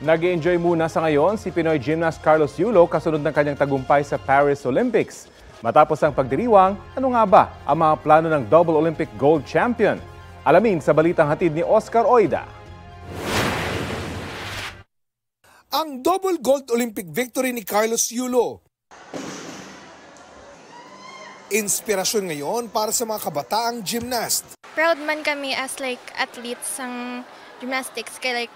nag enjoy muna sa ngayon si Pinoy gymnast Carlos Yulo kasunod ng kanyang tagumpay sa Paris Olympics. Matapos ang pagdiriwang, ano nga ba ang mga plano ng double Olympic gold champion? Alamin sa balitang hatid ni Oscar Oida. Ang double gold Olympic victory ni Carlos Yulo. Inspirasyon ngayon para sa mga kabataang gymnast. Proud man kami as like athletes sang gymnastics kay like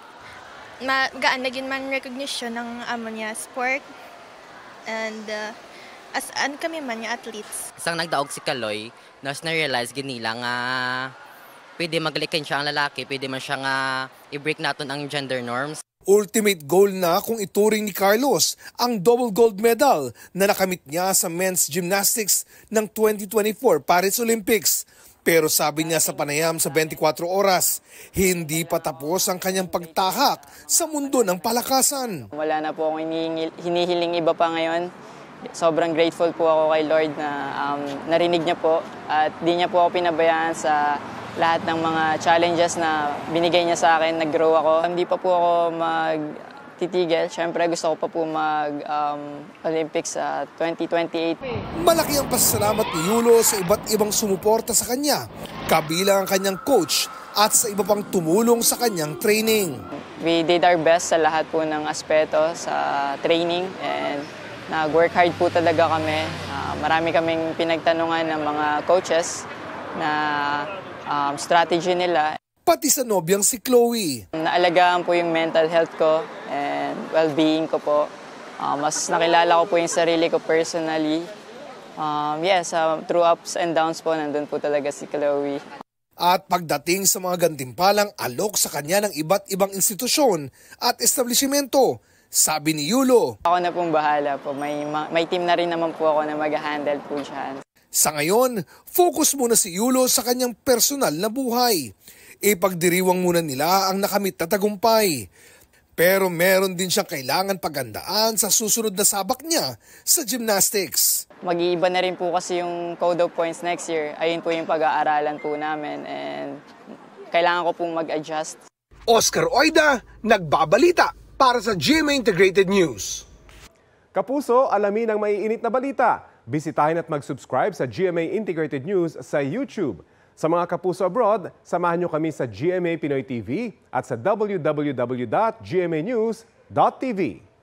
magaan naging man recognition ng amo niya sport and uh, as an kami man nga athletes. Sang nagdaog si Kaloy, nas na-realize ginila nga ah, pwede maglikin siya ang lalaki, pwede man siya nga i-break naton ang gender norms. Ultimate goal na kung ituring ni Carlos ang double gold medal na nakamit niya sa men's gymnastics ng 2024 Paris Olympics. Pero sabi niya sa panayam sa 24 oras, hindi pa tapos ang kanyang pagtahak sa mundo ng palakasan. Wala na po akong hinihiling iba pa ngayon. Sobrang grateful po ako kay Lord na um, narinig niya po at di niya po ako pinabayaan sa lahat ng mga challenges na binigay niya sa akin. Nag-grow ako. Hindi pa po ako mag nagtitigil. Siyempre gusto ko pa po mag-Olympics um, sa 2028. Malaki ang pasasalamat ni Yulo sa iba't ibang sumuporta sa kanya, kabilang ang kanyang coach at sa iba pang tumulong sa kanyang training. We did our best sa lahat po ng aspeto sa training and nag-work hard po talaga kami. Uh, marami kaming pinagtanungan ng mga coaches na um, strategy nila. Pati sa nobyang si Chloe. Naalagaan po yung mental health ko. And well-being ko po. Uh, mas nakilala ko po yung sarili ko personally. Um, yes, uh, through ups and downs po, nandun po talaga si Chloe. At pagdating sa mga gantimpalang alok sa kanya ng iba't ibang institusyon at establishmento, sabi ni Yulo. Ako na pong bahala po. May, may team na rin naman po ako na mag-handle po dyan. Sa ngayon, focus muna si Yulo sa kanyang personal na buhay. Ipagdiriwang muna nila ang nakamit na tagumpay pero meron din siyang kailangan pagandaan sa susunod na sabak niya sa gymnastics. Mag-iiba na rin po kasi yung code of points next year. Ayun po yung pag-aaralan po namin and kailangan ko pong mag-adjust. Oscar Oida, nagbabalita para sa GMA Integrated News. Kapuso, alamin ang maiinit na balita. Bisitahin at mag-subscribe sa GMA Integrated News sa YouTube. Sa mga kapuso abroad, samahan nyo kami sa GMA Pinoy TV at sa www.gmanews.tv.